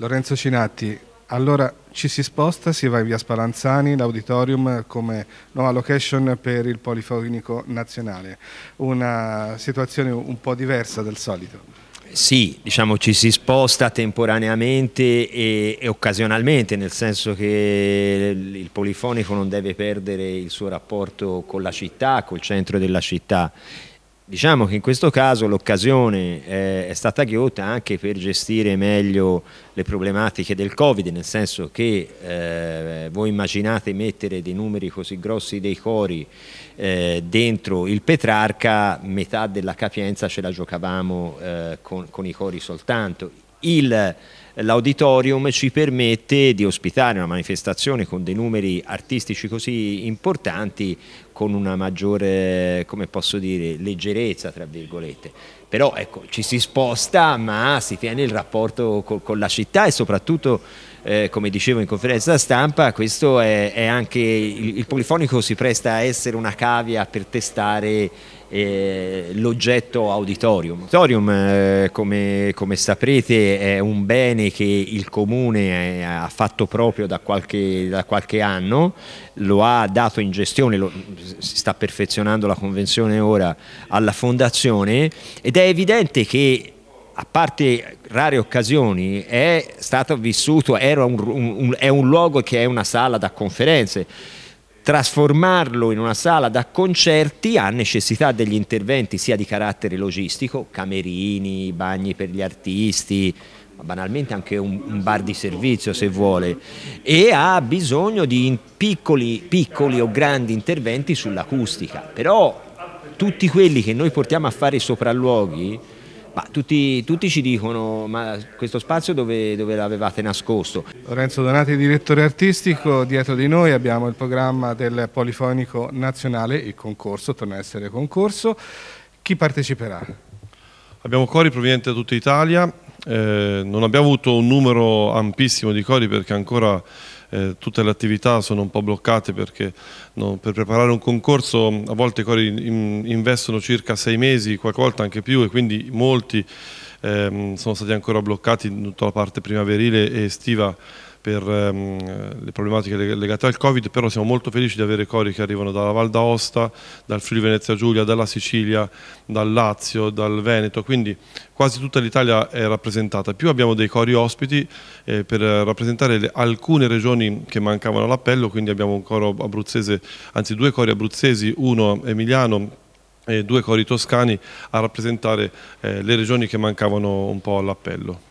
Lorenzo Cinatti, allora ci si sposta, si va in via Spalanzani, l'auditorium come nuova location per il Polifonico Nazionale, una situazione un po' diversa del solito. Sì, diciamo ci si sposta temporaneamente e, e, occasionalmente, nel senso che il polifonico non deve perdere il suo rapporto con la città, col centro della città Diciamo che in questo caso l'occasione eh, è stata ghiotta anche per gestire meglio le problematiche del Covid, nel senso che eh, voi immaginate mettere dei numeri così grossi dei cori eh, dentro il Petrarca, metà della capienza ce la giocavamo eh, con, con i cori soltanto. Il, l'auditorium ci permette di ospitare una manifestazione con dei numeri artistici così importanti con una maggiore, come posso dire, leggerezza, tra virgolette. Però ecco, ci si sposta, ma si tiene il rapporto con, con la città e soprattutto, eh, come dicevo in conferenza stampa, questo è, è anche, il, il, polifonico si presta a essere una cavia per testare eh, l'oggetto auditorium. Auditorium, eh, come, come saprete, è un bene che il comune eh, ha fatto proprio da qualche, da qualche anno, lo ha dato in gestione, lo, si sta perfezionando la convenzione ora alla fondazione ed è evidente che a parte rare occasioni, è stato vissuto, era un, un, è un luogo che è una sala da conferenze. Trasformarlo in una sala da concerti ha necessità degli interventi sia di carattere logistico, camerini, bagni per gli artisti, banalmente anche un, un, bar di servizio se vuole, e ha bisogno di piccoli, piccoli o grandi interventi sull'acustica, però tutti quelli che noi portiamo a fare i sopralluoghi, tutti, tutti, ci dicono ma questo spazio dove, dove l'avevate nascosto? Lorenzo Donati, direttore artistico, dietro di noi abbiamo il programma del Polifonico Nazionale, il concorso, torna a essere concorso, chi parteciperà? Abbiamo cori provenienti da tutta Italia, eh, non abbiamo avuto un numero ampissimo di cori perché ancora eh, tutte le attività sono un po' bloccate perché no, per preparare un concorso a volte i cori in, investono circa sei mesi, qualche volta anche più e quindi molti ehm, sono stati ancora bloccati in tutta la parte primaverile e estiva per ehm, le problematiche legate al Covid, però siamo molto felici di avere cori che arrivano dalla Val d'Aosta, dal Friuli Venezia Giulia, dalla Sicilia, dal Lazio, dal Veneto, quindi quasi tutta l'Italia è rappresentata. Più abbiamo dei cori ospiti eh, per rappresentare le, alcune regioni che mancavano all'appello, quindi abbiamo un coro abruzzese, anzi due cori abruzzesi, uno emiliano e due cori toscani a rappresentare eh, le regioni che mancavano un po' all'appello.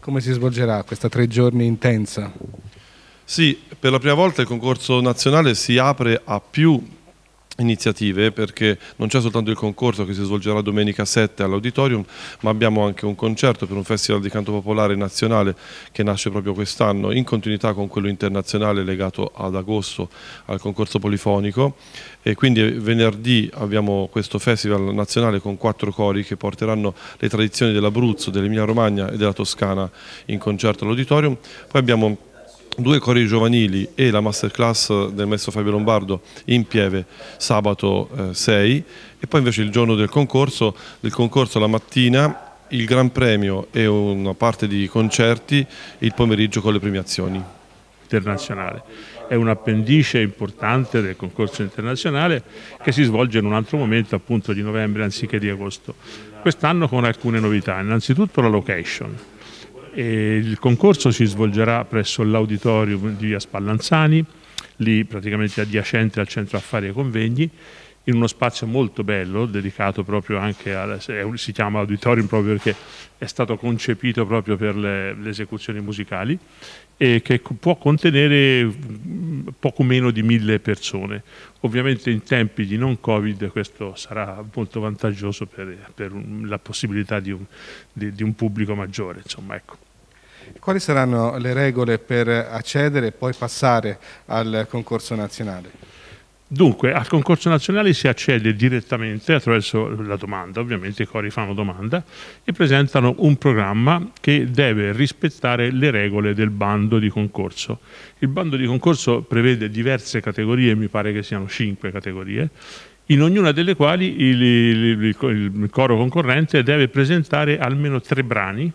Come si svolgerà questa tre giorni intensa? Sì, per la prima volta il concorso nazionale si apre a più iniziative perché non c'è soltanto il concorso che si svolgerà domenica 7 all'auditorium ma abbiamo anche un concerto per un festival di canto popolare nazionale che nasce proprio quest'anno in continuità con quello internazionale legato ad agosto al concorso polifonico e quindi venerdì abbiamo questo festival nazionale con quattro cori che porteranno le tradizioni dell'Abruzzo, dell'Emilia Romagna e della Toscana in concerto all'auditorium poi abbiamo due cori giovanili e la masterclass del maestro Fabio Lombardo in Pieve sabato 6 eh, e poi invece il giorno del concorso, del concorso la mattina il Gran Premio e una parte di concerti il pomeriggio con le premiazioni. Internazionale. È un appendice importante del concorso internazionale che si svolge in un altro momento appunto di novembre anziché di agosto. Quest'anno con alcune novità, innanzitutto la location e il concorso si svolgerà presso l'auditorium di via Spallanzani, lì praticamente adiacente al centro affari e convegni in uno spazio molto bello, dedicato proprio anche a, si chiama auditorium proprio perché è stato concepito proprio per le, le esecuzioni musicali, e che può contenere poco meno di mille persone. Ovviamente in tempi di non Covid questo sarà molto vantaggioso per, per la possibilità di un, di, di un pubblico maggiore. Insomma, ecco. Quali saranno le regole per accedere e poi passare al concorso nazionale? Dunque, al concorso nazionale si accede direttamente attraverso la domanda, ovviamente i cori fanno domanda e presentano un programma che deve rispettare le regole del bando di concorso. Il bando di concorso prevede diverse categorie, mi pare che siano cinque categorie, in ognuna delle quali il, il, il, coro concorrente deve presentare almeno tre brani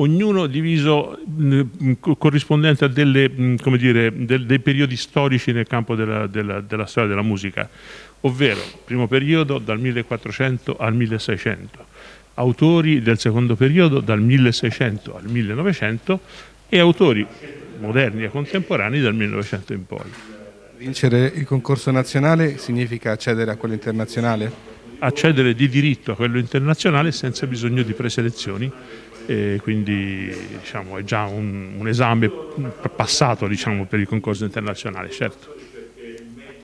ognuno diviso mh, corrispondente a delle, mh, dire, del, dei periodi storici nel campo della, della, della storia della musica, ovvero primo periodo dal 1400 al 1600, autori del secondo periodo dal 1600 al 1900 e autori moderni e contemporanei dal 1900 in poi. Vincere il concorso nazionale significa accedere a quello internazionale? Accedere di diritto a quello internazionale senza bisogno di preselezioni e quindi diciamo, è già un, un esame passato diciamo, per il concorso internazionale, certo.